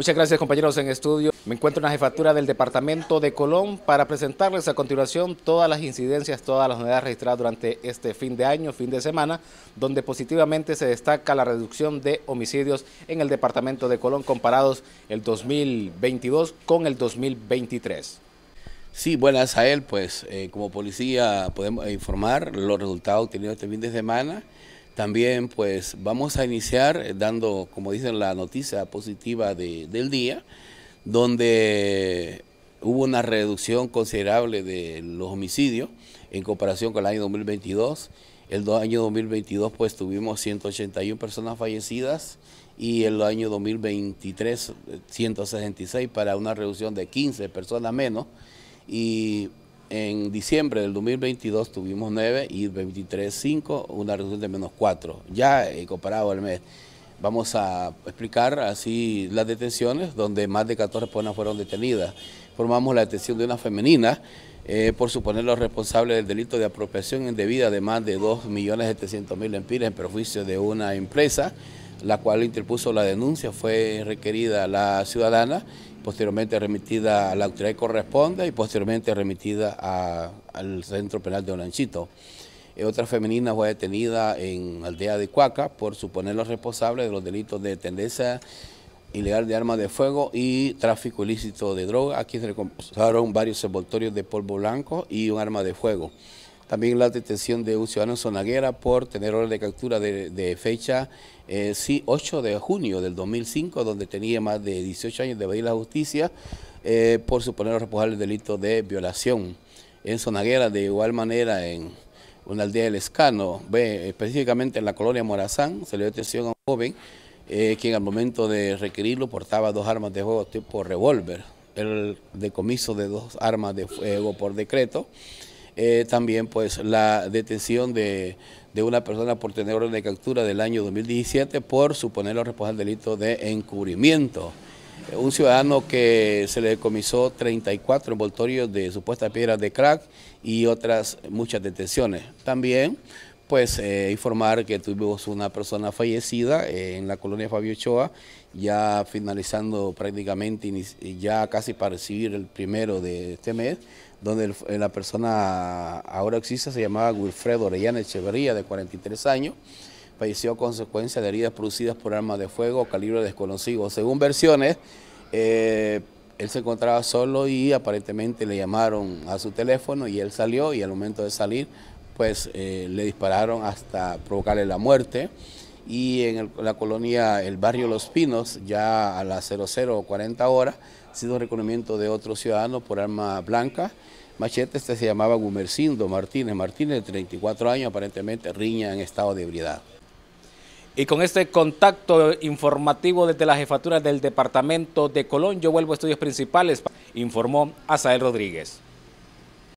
Muchas gracias compañeros en estudio. Me encuentro en la jefatura del departamento de Colón para presentarles a continuación todas las incidencias, todas las unidades registradas durante este fin de año, fin de semana, donde positivamente se destaca la reducción de homicidios en el departamento de Colón comparados el 2022 con el 2023. Sí, buenas a él, pues eh, como policía podemos informar los resultados obtenidos este fin de semana. También pues vamos a iniciar dando, como dicen, la noticia positiva del día, donde hubo una reducción considerable de los homicidios en comparación con el año 2022. El año 2022 pues tuvimos 181 personas fallecidas y el año 2023 166 para una reducción de 15 personas menos. Y en diciembre del 2022 tuvimos 9 y 23, 5, una reducción de menos 4, ya eh, comparado al mes. Vamos a explicar así las detenciones, donde más de 14 personas fueron detenidas. Formamos la detención de una femenina eh, por suponer los responsables del delito de apropiación indebida de más de 2.700.000 empires en perjuicio de una empresa la cual interpuso la denuncia, fue requerida a la ciudadana, posteriormente remitida a la autoridad que corresponde y posteriormente remitida al Centro Penal de Olanchito. Eh, otra femenina fue detenida en Aldea de Cuaca por suponerla responsables de los delitos de tendencia ilegal de armas de fuego y tráfico ilícito de droga. Aquí se recompensaron varios envoltorios de polvo blanco y un arma de fuego. También la detención de un ciudadano Zonaguera por tener orden de captura de, fecha 8 eh, de junio del 2005, donde tenía más de 18 años de pedir la justicia eh, por suponer responsable el delito de violación. En Zonaguera, de igual manera, en una aldea del Escano, específicamente en la colonia Morazán, se le dio detención a un joven eh, quien al momento de requerirlo portaba dos armas de fuego tipo revólver, el decomiso de dos armas de fuego por decreto. Eh, también pues la detención de, una persona por tener orden de captura del año 2017 por suponerlo responsable del delito de encubrimiento. Eh, un ciudadano que se le decomisó 34 envoltorios de supuestas piedras de crack y otras muchas detenciones. También pues eh, informar que tuvimos una persona fallecida eh, en la colonia Fabio Ochoa, ya finalizando prácticamente, ya casi para recibir el primero de este mes, donde eh, la persona ahora existe se llamaba Wilfredo Orellana Echeverría, de 43 años, falleció a consecuencia de heridas producidas por armas de fuego calibre desconocido. Según versiones, él se encontraba solo y aparentemente le llamaron a su teléfono y él salió y al momento de salir pues eh, le dispararon hasta provocarle la muerte. Y en la colonia, el barrio Los Pinos, ya a las 0040 horas, ha sido reconocimiento de otro ciudadano por arma blanca. Machete este se llamaba Gumercindo Martínez. Martínez, de 34 años, aparentemente riña en estado de ebriedad. Y con este contacto informativo desde la jefatura del Departamento de Colón, yo vuelvo a estudios principales, informó Asael Rodríguez.